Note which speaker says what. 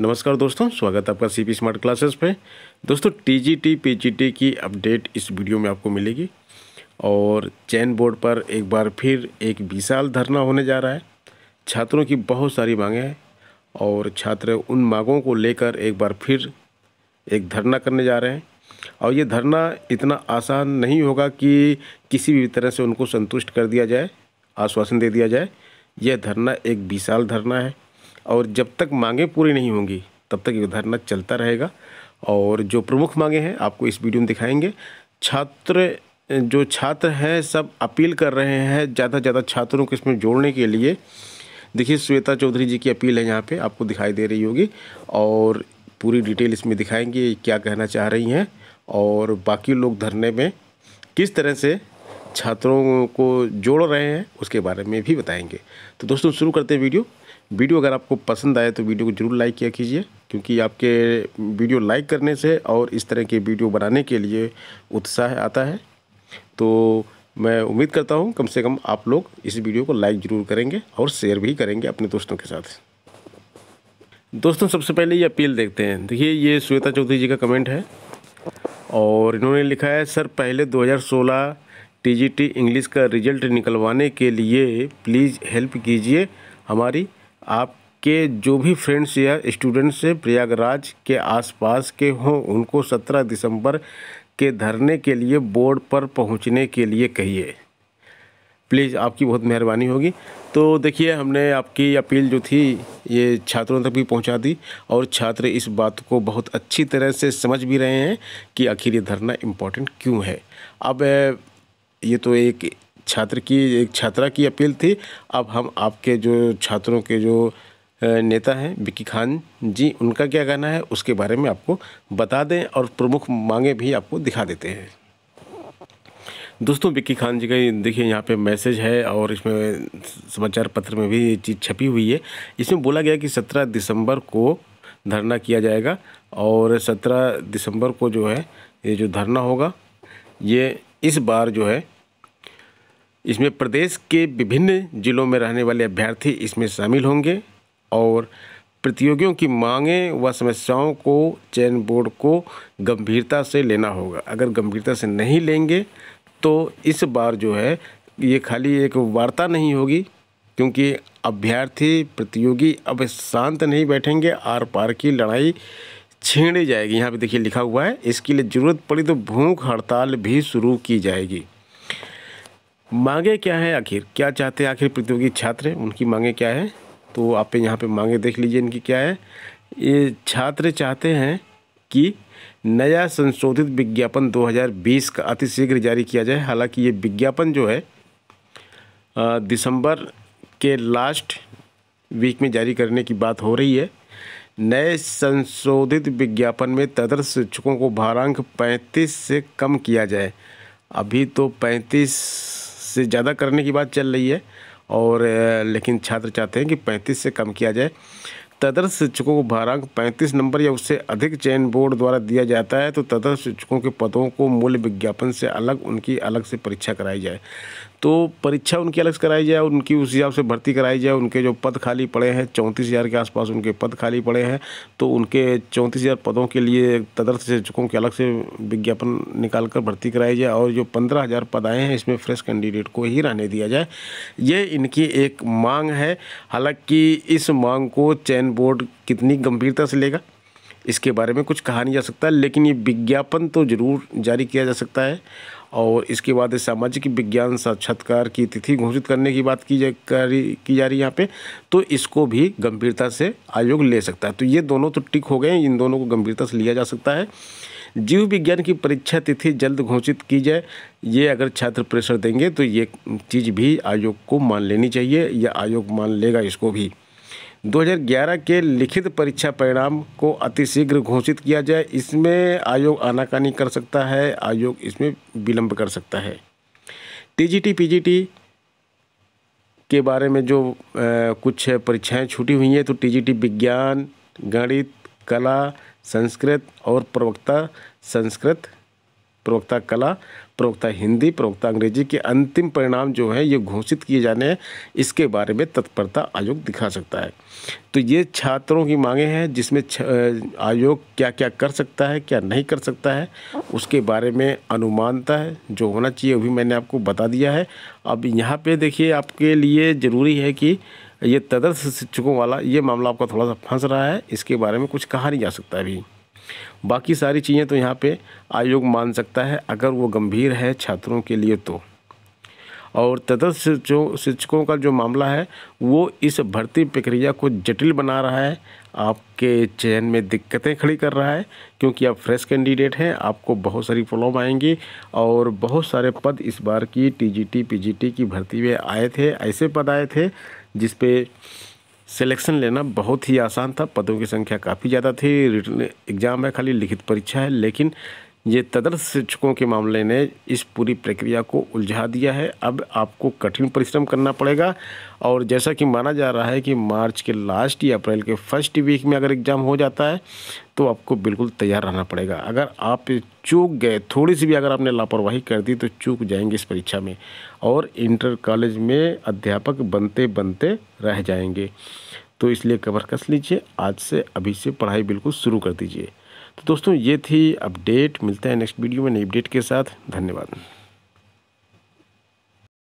Speaker 1: नमस्कार दोस्तों स्वागत है आपका सी पी स्मार्ट क्लासेस पे दोस्तों T G T P G T की अपडेट इस वीडियो में आपको मिलेगी और चैन बोर्ड पर एक बार फिर एक विशाल धरना होने जा रहा है छात्रों की बहुत सारी मांगें हैं और छात्र उन मांगों को लेकर एक बार फिर एक धरना करने जा रहे हैं और ये धरना इतना आसान नहीं होगा कि किसी भी तरह से उनको संतुष्ट कर दिया जाए आश्वासन दे दिया जाए यह धरना एक विशाल धरना है और जब तक मांगें पूरी नहीं होंगी तब तक ये धरना चलता रहेगा और जो प्रमुख मांगे हैं आपको इस वीडियो में दिखाएंगे छात्र जो छात्र हैं सब अपील कर रहे हैं ज़्यादा से ज़्यादा छात्रों को इसमें जोड़ने के लिए देखिए श्वेता चौधरी जी की अपील है यहाँ पे आपको दिखाई दे रही होगी और पूरी डिटेल इसमें दिखाएंगे क्या कहना चाह रही हैं और बाकी लोग धरने में किस तरह से छात्रों को जोड़ रहे हैं उसके बारे में भी बताएंगे तो दोस्तों शुरू करते हैं वीडियो वीडियो अगर आपको पसंद आए तो वीडियो को ज़रूर लाइक किया कीजिए क्योंकि आपके वीडियो लाइक करने से और इस तरह के वीडियो बनाने के लिए उत्साह आता है तो मैं उम्मीद करता हूँ कम से कम आप लोग इस वीडियो को लाइक ज़रूर करेंगे और शेयर भी करेंगे अपने दोस्तों के साथ दोस्तों सबसे पहले ये अपील देखते हैं देखिए ये श्वेता चौधरी जी का कमेंट है और इन्होंने लिखा है सर पहले 2016 टीजीटी इंग्लिश का रिजल्ट निकलवाने के लिए प्लीज़ हेल्प कीजिए हमारी आपके जो भी फ्रेंड्स या स्टूडेंट्स प्रयागराज के आसपास के हों उनको सत्रह दिसंबर के धरने के लिए बोर्ड पर पहुंचने के लिए कहिए प्लीज़ आपकी बहुत मेहरबानी होगी तो देखिए हमने आपकी अपील जो थी ये छात्रों तक भी पहुंचा दी और छात्र इस बात को बहुत अच्छी तरह से समझ भी रहे हैं कि आखिर ये धरना इम्पोर्टेंट क्यों है अब ये तो एक छात्र की एक छात्रा की अपील थी अब हम आपके जो छात्रों के जो नेता हैं विक्की खान जी उनका क्या कहना है उसके बारे में आपको बता दें और प्रमुख मांगे भी आपको दिखा देते हैं दोस्तों विक्की खान जी का देखिए यहाँ पे मैसेज है और इसमें समाचार पत्र में भी ये चीज़ छपी हुई है इसमें बोला गया कि सत्रह दिसंबर को धरना किया जाएगा और सत्रह दिसंबर को जो है ये जो धरना होगा ये इस बार जो है इसमें प्रदेश के विभिन्न जिलों में रहने वाले अभ्यर्थी इसमें शामिल होंगे और प्रतियोगियों की मांगें व समस्याओं को चयन बोर्ड को गंभीरता से लेना होगा अगर गंभीरता से नहीं लेंगे तो इस बार जो है ये खाली एक वार्ता नहीं होगी क्योंकि अभ्यर्थी प्रतियोगी अब शांत नहीं बैठेंगे आर पार की लड़ाई छेड़ी जाएगी यहाँ पे देखिए लिखा हुआ है इसके लिए ज़रूरत पड़ी तो भूख हड़ताल भी शुरू की जाएगी मांगे क्या है आखिर क्या चाहते हैं आखिर प्रतियोगी छात्र उनकी मांगे क्या है तो आप यहाँ पे मांगे देख लीजिए इनकी क्या है ये छात्र चाहते हैं कि नया संशोधित विज्ञापन 2020 का अतिशीघ्र जारी किया जाए हालांकि ये विज्ञापन जो है दिसंबर के लास्ट वीक में जारी करने की बात हो रही है नए संशोधित विज्ञापन में तदर्थ शिक्षकों को भारांक 35 से कम किया जाए अभी तो पैंतीस से ज़्यादा करने की बात चल रही है और लेकिन छात्र चाहते हैं कि पैंतीस से कम किया जाए तदर्थ शिक्षकों को भारांक पैंतीस नंबर या उससे अधिक चयन बोर्ड द्वारा दिया जाता है तो तदर्थ शिक्षकों के पदों को मूल्य विज्ञापन से अलग उनकी अलग से परीक्षा कराई जाए तो परीक्षा उनकी अलग से कराई जाए उनकी उस हिसाब से भर्ती कराई जाए उनके जो पद खाली पड़े हैं चौंतीस हज़ार के आसपास उनके पद खाली पड़े हैं तो उनके चौंतीस हज़ार पदों के लिए तदर्थ शिक्षकों के अलग से विज्ञापन निकाल कर भर्ती कराई जाए और जो पंद्रह हज़ार पद आए हैं इसमें फ्रेश कैंडिडेट को ही रहने दिया जाए ये इनकी एक मांग है हालांकि इस मांग को चयन बोर्ड कितनी गंभीरता से लेगा इसके बारे में कुछ कहा नहीं जा सकता लेकिन ये विज्ञापन तो जरूर जारी किया जा सकता है और इसके बाद सामाजिक विज्ञान साक्षात्कार की तिथि घोषित करने की बात की जा की जा रही है यहाँ पे तो इसको भी गंभीरता से आयोग ले सकता है तो ये दोनों तो टिक हो गए इन दोनों को गंभीरता से लिया जा सकता है जीव विज्ञान की परीक्षा तिथि जल्द घोषित की जाए ये अगर छात्र प्रेशर देंगे तो ये चीज़ भी आयोग को मान लेनी चाहिए या आयोग मान लेगा इसको भी 2011 के लिखित परीक्षा परिणाम को अतिशीघ्र घोषित किया जाए इसमें आयोग आनाकानी कर सकता है आयोग इसमें विलम्ब कर सकता है टीजीटी पीजीटी के बारे में जो आ, कुछ परीक्षाएं छूटी हुई हैं तो टीजीटी विज्ञान गणित कला संस्कृत और प्रवक्ता संस्कृत प्रवक्ता कला प्रवक्ता हिंदी प्रवक्ता अंग्रेजी के अंतिम परिणाम जो है ये घोषित किए जाने हैं इसके बारे में तत्परता आयोग दिखा सकता है तो ये छात्रों की मांगे हैं जिसमें आयोग क्या क्या कर सकता है क्या नहीं कर सकता है उसके बारे में अनुमानता है जो होना चाहिए अभी मैंने आपको बता दिया है अब यहाँ पर देखिए आपके लिए ज़रूरी है कि ये तदर्थ शिक्षकों वाला ये मामला आपका थोड़ा सा फंस रहा है इसके बारे में कुछ कहा नहीं जा सकता अभी बाकी सारी चीज़ें तो यहाँ पे आयोग मान सकता है अगर वो गंभीर है छात्रों के लिए तो और तटस्थ जो शिक्षकों का जो मामला है वो इस भर्ती प्रक्रिया को जटिल बना रहा है आपके चयन में दिक्कतें खड़ी कर रहा है क्योंकि आप फ्रेश कैंडिडेट हैं आपको बहुत सारी प्रॉब्लम आएंगी और बहुत सारे पद इस बार की टीजीटी पीजीटी की भर्ती में आए थे ऐसे पद आए थे जिसपे सिलेक्शन लेना बहुत ही आसान था पदों की संख्या काफ़ी ज़्यादा थी रिटर्न एग्ज़ाम है खाली लिखित परीक्षा है लेकिन ये तदर्थ शिक्षकों के मामले ने इस पूरी प्रक्रिया को उलझा दिया है अब आपको कठिन परिश्रम करना पड़ेगा और जैसा कि माना जा रहा है कि मार्च के लास्ट या अप्रैल के फर्स्ट वीक में अगर एग्ज़ाम हो जाता है तो आपको बिल्कुल तैयार रहना पड़ेगा अगर आप चूक गए थोड़ी सी भी अगर आपने लापरवाही कर दी तो चूक जाएंगे इस परीक्षा में और इंटर कॉलेज में अध्यापक बनते बनते रह जाएंगे तो इसलिए कवर कस लीजिए आज से अभी से पढ़ाई बिल्कुल शुरू कर दीजिए तो दोस्तों ये थी अपडेट मिलते हैं नेक्स्ट वीडियो में नई अपडेट के साथ धन्यवाद